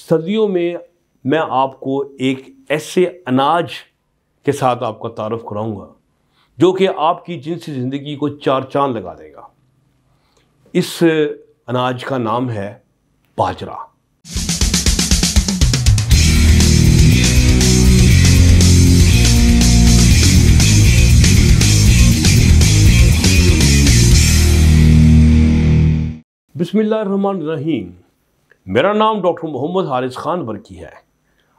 सर्दियों में मैं आपको एक ऐसे अनाज के साथ आपका तारफ़ कराऊंगा जो कि आपकी जिनसी ज़िंदगी को चार चांद लगा देगा इस अनाज का नाम है बाजरा बिस्मिल्लाह रहमान रहीम मेरा नाम डॉक्टर मोहम्मद हारिस खान बरकी है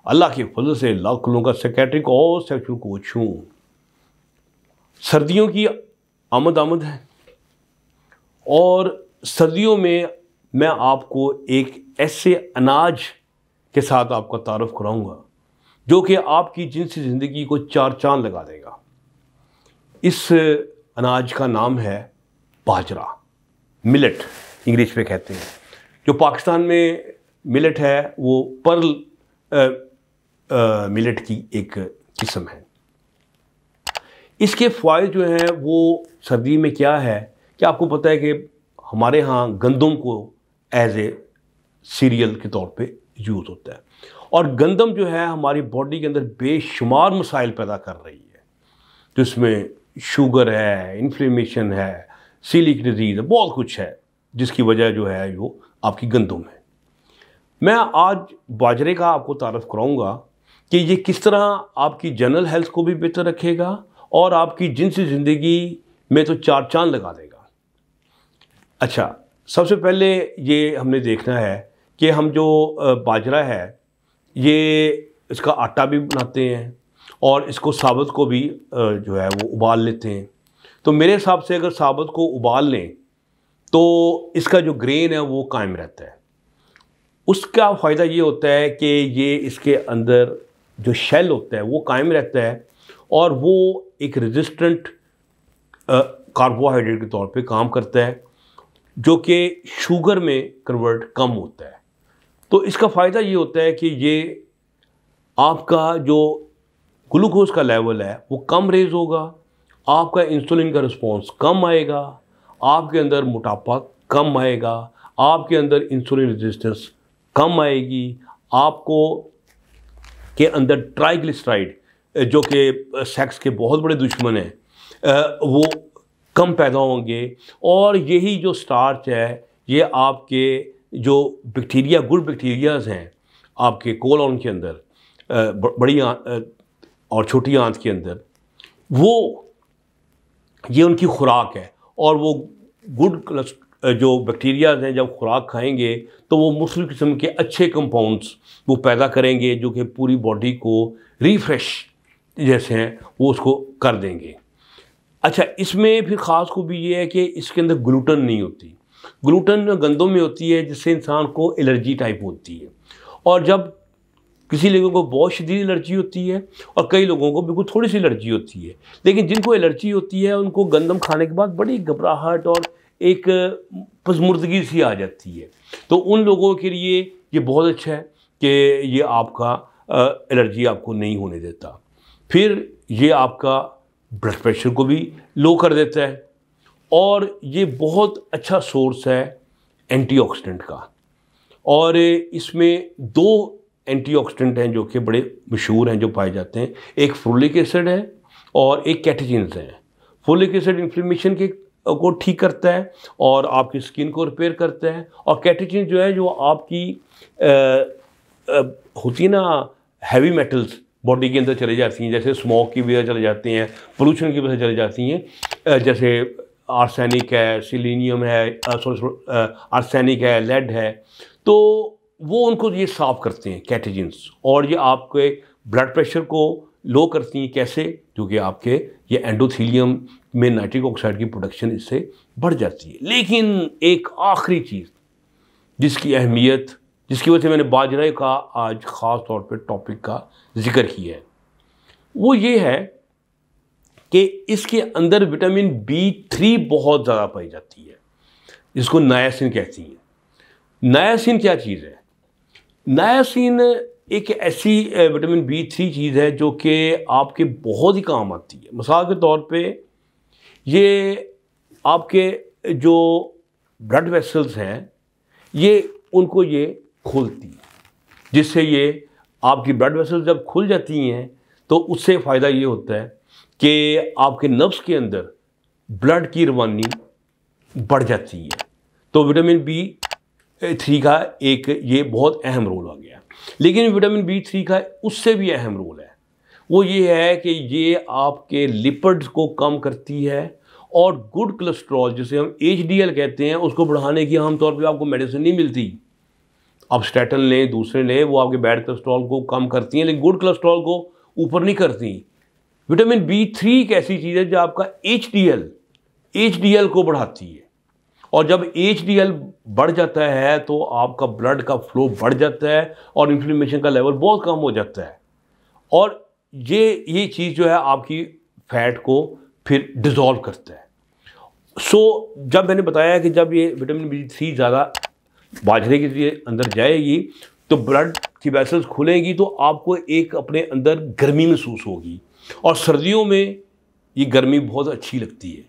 अल्लाह के फजल से लाख लोगों का सेक्रेटरी को और सेक्शन कोच हूँ सर्दियों की आमद आमद है और सर्दियों में मैं आपको एक ऐसे अनाज के साथ आपका तारफ़ कराऊंगा जो कि आपकी जिनसी ज़िंदगी को चार चांद लगा देगा इस अनाज का नाम है बाजरा मिलेट इंग्लिश में कहते हैं जो पाकिस्तान में मिलेट है वो पर्ल मिलेट की एक किस्म है इसके फ़ायदे जो हैं वो सर्दी में क्या है क्या आपको पता है कि हमारे यहाँ गंदम को एज ए सीरियल के तौर पे यूज़ होता है और गंदम जो है हमारी बॉडी के अंदर बेशुमार मसाइल पैदा कर रही है जिसमें शुगर है इन्फ्लेमेशन है सीलिक डिजीज़ है बहुत कुछ है जिसकी वजह जो है वो आपकी गंदम है मैं आज बाजरे का आपको तारफ़ कराऊंगा कि ये किस तरह आपकी जनरल हेल्थ को भी बेहतर रखेगा और आपकी जिनसी ज़िंदगी में तो चार चांद लगा देगा अच्छा सबसे पहले ये हमने देखना है कि हम जो बाजरा है ये इसका आटा भी बनाते हैं और इसको साबुत को भी जो है वो उबाल लेते हैं तो मेरे हिसाब से अगर साबुत को उबाल लें तो इसका जो ग्रेन है वो कायम रहता है उसका फ़ायदा ये होता है कि ये इसके अंदर जो शेल होता है वो कायम रहता है और वो एक रेजिस्टेंट कार्बोहाइड्रेट के तौर पे काम करता है जो कि शुगर में कन्वर्ट कम होता है तो इसका फ़ायदा ये होता है कि ये आपका जो ग्लूकोज का लेवल है वो कम रेज होगा आपका इंसुलिन का रिस्पॉन्स कम आएगा आपके अंदर मोटापा कम आएगा आपके अंदर इंसुलिन रेजिस्टेंस कम आएगी आपको के अंदर ट्राइग्लिसराइड जो कि सेक्स के बहुत बड़े दुश्मन हैं वो कम पैदा होंगे और यही जो स्टार्च है ये आपके जो बैक्टीरिया गुड बैक्टीरियाज हैं आपके कोलॉन के अंदर बड़ी और छोटी आंत के अंदर वो ये उनकी खुराक है और वो गुड जो बैक्टीरियाज हैं जब खुराक खाएंगे तो वो मुख्तु किस्म के अच्छे कंपाउंड्स वो पैदा करेंगे जो कि पूरी बॉडी को रिफ्रेश जैसे हैं वो उसको कर देंगे अच्छा इसमें फिर ख़ास खूबी ये है कि इसके अंदर ग्लूटन नहीं होती ग्लूटन गंदों में होती है जिससे इंसान को एलर्जी टाइप होती है और जब किसी लोगों को बहुत शदीद एलर्जी होती है और कई लोगों को बिल्कुल थोड़ी सी एलर्जी होती है लेकिन जिनको एलर्जी होती है उनको गंदम खाने के बाद बड़ी घबराहट और एक पसमुर्दगी सी आ जाती है तो उन लोगों के लिए ये बहुत अच्छा है कि ये आपका एलर्जी आपको नहीं होने देता फिर ये आपका ब्लड प्रेशर को भी लो कर देता है और ये बहुत अच्छा सोर्स है एंटीऑक्सीडेंट का और इसमें दो एंटीऑक्सीडेंट हैं जो कि बड़े मशहूर हैं जो पाए जाते हैं एक फुलिक एसिड है और एक कैटेजिनस हैं फुलिक एसिड इन्फ्लेमेशन के को ठीक करता है और आपकी स्किन को रिपेयर करता है और कैटेजिन जो है जो आपकी आ, आ, होती है ना हैवी मेटल्स बॉडी के अंदर चले जाती हैं जैसे स्मोक की वजह चले जाते हैं पोलूशन की वजह चले जाती हैं जैसे आर्सैनिक है सिलीनियम है सॉरी आर्सैनिक है लेड है तो वो उनको ये साफ करते हैं कैटेजिनस और ये आपके ब्लड प्रेशर को लो करती हैं कैसे क्योंकि आपके ये एंडोथीलियम में नाइट्रिक ऑक्साइड की प्रोडक्शन इससे बढ़ जाती है लेकिन एक आखिरी चीज़ जिसकी अहमियत जिसकी वजह से मैंने बाजरा का आज ख़ास तौर पे टॉपिक का जिक्र किया है वो ये है कि इसके अंदर विटामिन बी थ्री बहुत ज़्यादा पाई जाती है इसको नायासिन कहती हैं नायासिन क्या चीज़ है नायासिन एक ऐसी विटामिन बी थ्री चीज़ है जो कि आपके बहुत ही काम आती है मिसाल के तौर पे ये आपके जो ब्लड वेसल्स हैं ये उनको ये खोलती है जिससे ये आपकी ब्लड वेसल्स जब खुल जाती हैं तो उससे फ़ायदा ये होता है कि आपके नब्स के अंदर ब्लड की रवानी बढ़ जाती है तो विटामिन बी थ्री का एक ये बहुत अहम रोल आ गया लेकिन विटामिन बी थ्री का उससे भी अहम रोल है वो ये है कि ये आपके लिपड्स को कम करती है और गुड कोलेस्ट्रॉल जिसे हम एच कहते हैं उसको बढ़ाने की आमतौर पर आपको मेडिसिन नहीं मिलती आप स्टैटन लें दूसरे लें वो आपके बैड कोलेस्ट्रॉल को कम करती हैं लेकिन गुड कोलेस्ट्रॉल को ऊपर नहीं करती विटामिन बी थ्री एक ऐसी चीज़ है जो आपका H D L H D L को बढ़ाती है और जब एच बढ़ जाता है तो आपका ब्लड का फ्लो बढ़ जाता है और इन्फ्लेमेशन का लेवल बहुत कम हो जाता है और ये ये चीज़ जो है आपकी फैट को फिर डिज़ोल्व करता है सो so, जब मैंने बताया कि जब ये विटामिन बी थ्री ज़्यादा बाजरे के अंदर जाएगी तो ब्लड की वैसल्स खुलेंगी तो आपको एक अपने अंदर गर्मी महसूस होगी और सर्दियों में ये गर्मी बहुत अच्छी लगती है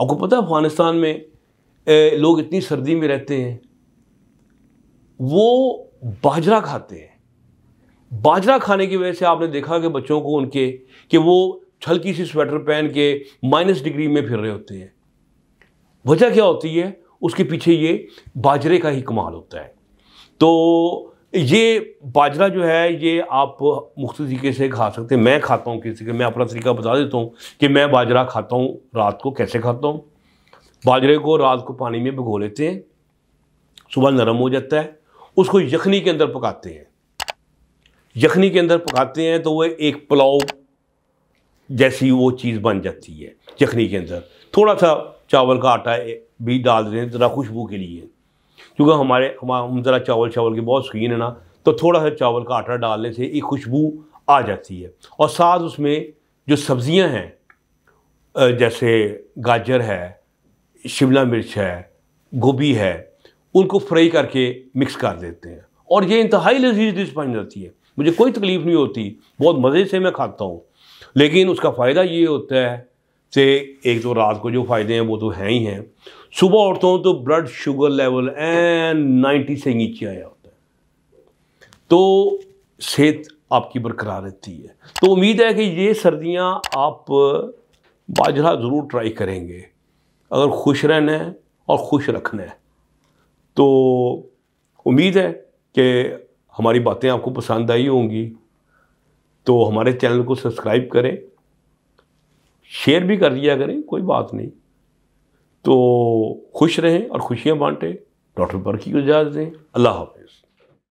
आपको पता है अफगानिस्तान में ए, लोग इतनी सर्दी में रहते हैं वो बाजरा खाते हैं बाजरा खाने की वजह से आपने देखा कि बच्चों को उनके कि वो हल्की सी स्वेटर पहन के माइनस डिग्री में फिर रहे होते हैं वजह क्या होती है उसके पीछे ये बाजरे का ही कमाल होता है तो ये बाजरा जो है ये आप मुख्त तरीके से खा सकते हैं मैं खाता हूँ किसी के मैं अपना तरीका बता देता हूँ कि मैं बाजरा खाता हूँ रात को कैसे खाता हूँ बाजरे को रात को पानी में भिगो लेते हैं सुबह नरम हो जाता है उसको यखनी के अंदर पकाते हैं यखनी के अंदर पकाते हैं तो वह एक पुलाव जैसी वो चीज़ बन जाती है यखनी के अंदर थोड़ा सा चावल का आटा भी डाल देते हैं ज़रा खुशबू के लिए क्योंकि हमारे हम ज़रा चावल चावल के बहुत शौकीन है ना तो थोड़ा सा चावल का आटा डालने से एक खुशबू आ जाती है और साथ उसमें जो सब्ज़ियां हैं जैसे गाजर है शिमला मिर्च है गोभी है उनको फ्राई करके मिक्स कर देते हैं और ये इंतहाई लजीज डिश बन जाती है मुझे कोई तकलीफ़ नहीं होती बहुत मज़े से मैं खाता हूँ लेकिन उसका फ़ायदा ये होता है से एक तो रात को जो फ़ायदे हैं वो तो हैं ही हैं सुबह उठता हूँ तो ब्लड शुगर लेवल एन नाइन्टी से नीचे आया होता है तो सेहत आपकी बरकरार रहती है तो उम्मीद है कि ये सर्दियाँ आप बाजरा ज़रूर ट्राई करेंगे अगर खुश रहना है और खुश रखना है तो उम्मीद है कि हमारी बातें आपको पसंद आई होंगी तो हमारे चैनल को सब्सक्राइब करें शेयर भी कर लिया करें कोई बात नहीं तो खुश रहें और खुशियाँ बांटें डॉक्टर बर्की को इजाज़त दें अल्लाह हाफिज़